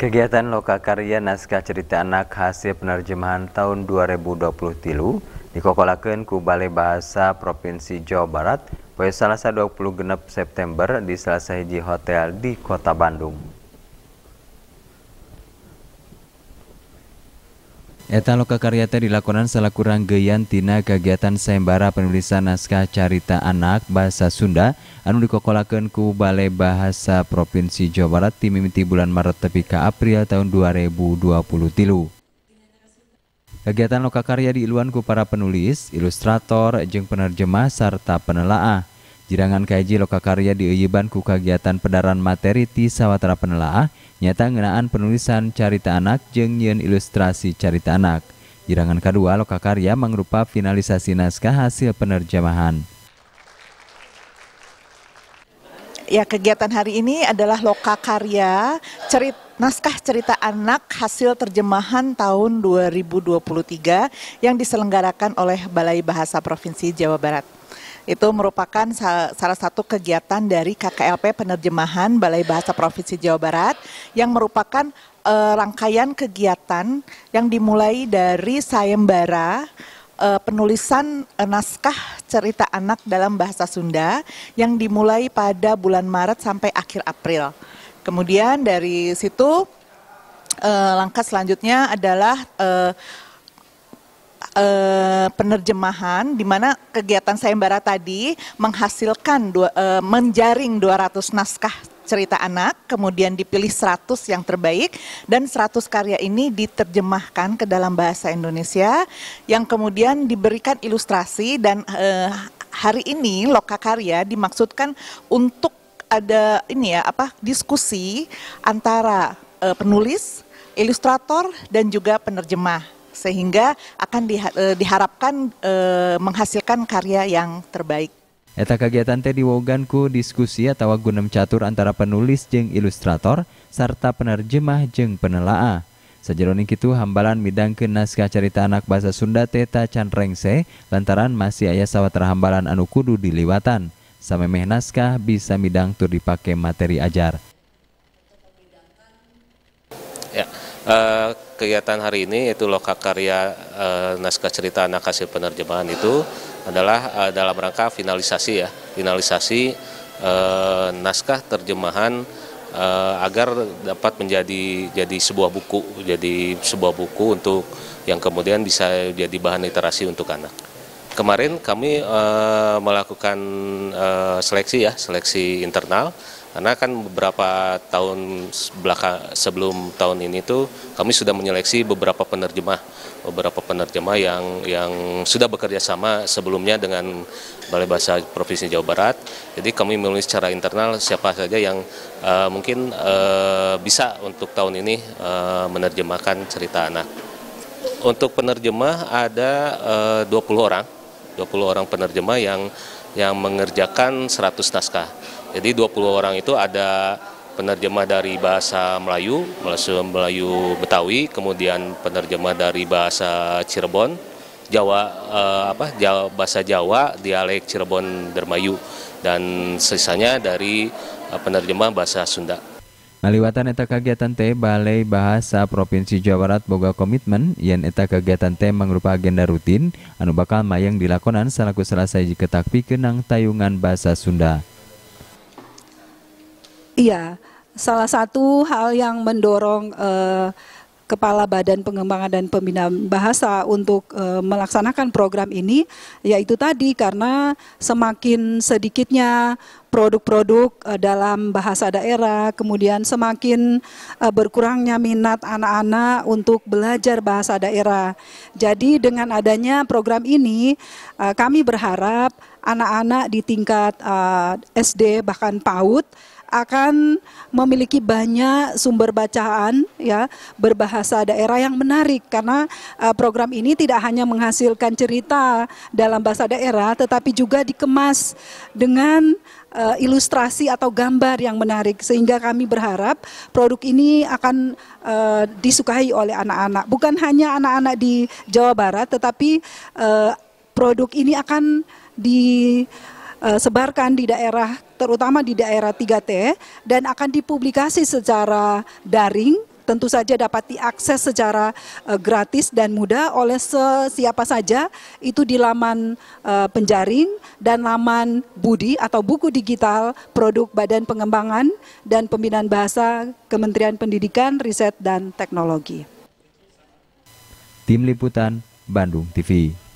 Kegiatan loka karya naskah cerita anak hasil penerjemahan tahun 2020 tilu dikokolakan ku Balai Bahasa Provinsi Jawa Barat pada Selasa 20 genep September di Selasa Hiji Hotel di Kota Bandung. Eta loka karya teh dilakonan salaku ranggeyan tina kegiatan sembara penulisan naskah carita anak bahasa Sunda anu dikokolakeun ku Balai Bahasa Provinsi Jawa Barat timimiti bulan Maret tepi ke April tahun 2023. Kegiatan loka karya diiluan ku para penulis, ilustrator, jeng penerjemah serta penelaah. Jirangan kaji lokakarya karya dieuyeban ku kegiatan pedaran materi di sawatara penelaah nyata ngenaan penulisan carita anak jeung ilustrasi carita anak. Jirangan kedua lokakarya mengrupa finalisasi naskah hasil penerjemahan. Ya kegiatan hari ini adalah lokakarya cerita naskah cerita anak hasil terjemahan tahun 2023 yang diselenggarakan oleh Balai Bahasa Provinsi Jawa Barat itu merupakan salah satu kegiatan dari KKLP penerjemahan Balai Bahasa Provinsi Jawa Barat yang merupakan uh, rangkaian kegiatan yang dimulai dari sayembara uh, penulisan uh, naskah cerita anak dalam bahasa Sunda yang dimulai pada bulan Maret sampai akhir April. Kemudian dari situ uh, langkah selanjutnya adalah uh, Eh, penerjemahan di mana kegiatan sayembara tadi menghasilkan dua, eh, ratus menjaring 200 naskah cerita anak, kemudian dipilih 100 yang terbaik dan 100 karya ini diterjemahkan ke dalam bahasa Indonesia yang kemudian diberikan ilustrasi dan e, hari ini loka karya dimaksudkan untuk ada ini ya apa diskusi antara e, penulis, ilustrator dan juga penerjemah sehingga akan e, diharapkan e, menghasilkan karya yang terbaik. Eta kegiatan teh diwoganku diskusi atau gunem catur antara penulis jeng ilustrator serta penerjemah jeng penelaa. Sajeroning itu hambalan midang ke naskah cerita anak bahasa Sunda Teta Canrengse lantaran masih ayah sawat terhambalan anu kudu diliwatan. Samemeh naskah bisa midang tur dipakai materi ajar. Ya, uh, kegiatan hari ini yaitu loka karya e, naskah cerita anak hasil penerjemahan itu adalah e, dalam rangka finalisasi ya, finalisasi e, naskah terjemahan e, agar dapat menjadi jadi sebuah buku, jadi sebuah buku untuk yang kemudian bisa jadi bahan literasi untuk anak. Kemarin kami e, melakukan e, seleksi ya, seleksi internal karena kan beberapa tahun belakang sebelum tahun ini tuh kami sudah menyeleksi beberapa penerjemah, beberapa penerjemah yang yang sudah bekerja sama sebelumnya dengan Balai Bahasa Provinsi Jawa Barat. Jadi kami menulis secara internal siapa saja yang uh, mungkin uh, bisa untuk tahun ini uh, menerjemahkan cerita anak. Untuk penerjemah ada uh, 20 orang, 20 orang penerjemah yang yang mengerjakan 100 naskah jadi 20 orang itu ada penerjemah dari bahasa Melayu, Melayu Betawi, kemudian penerjemah dari bahasa Cirebon, Jawa eh, apa Jawa, bahasa Jawa, dialek Cirebon Dermayu dan sisanya dari eh, penerjemah bahasa Sunda. Ngaliwatan eta kegiatan teh Balai Bahasa Provinsi Jawa Barat boga komitmen yen eta kegiatan teh mangrupa agenda rutin anu bakal mayang dilakonan selaku selesai diketakpi kenang tayungan bahasa Sunda. Iya, salah satu hal yang mendorong eh, Kepala Badan Pengembangan dan pembina Bahasa untuk eh, melaksanakan program ini yaitu tadi karena semakin sedikitnya produk-produk eh, dalam bahasa daerah, kemudian semakin eh, berkurangnya minat anak-anak untuk belajar bahasa daerah. Jadi dengan adanya program ini kami berharap anak-anak di tingkat SD bahkan PAUD akan memiliki banyak sumber bacaan ya berbahasa daerah yang menarik karena uh, program ini tidak hanya menghasilkan cerita dalam bahasa daerah tetapi juga dikemas dengan uh, ilustrasi atau gambar yang menarik sehingga kami berharap produk ini akan uh, disukai oleh anak-anak bukan hanya anak-anak di Jawa Barat tetapi uh, produk ini akan di Eh, sebarkan di daerah terutama di daerah 3T dan akan dipublikasi secara daring tentu saja dapat diakses secara uh, gratis dan mudah oleh siapa saja itu di laman uh, penjaring dan laman Budi atau buku digital produk Badan Pengembangan dan Pembinaan Bahasa Kementerian Pendidikan, Riset dan Teknologi. Tim liputan Bandung TV.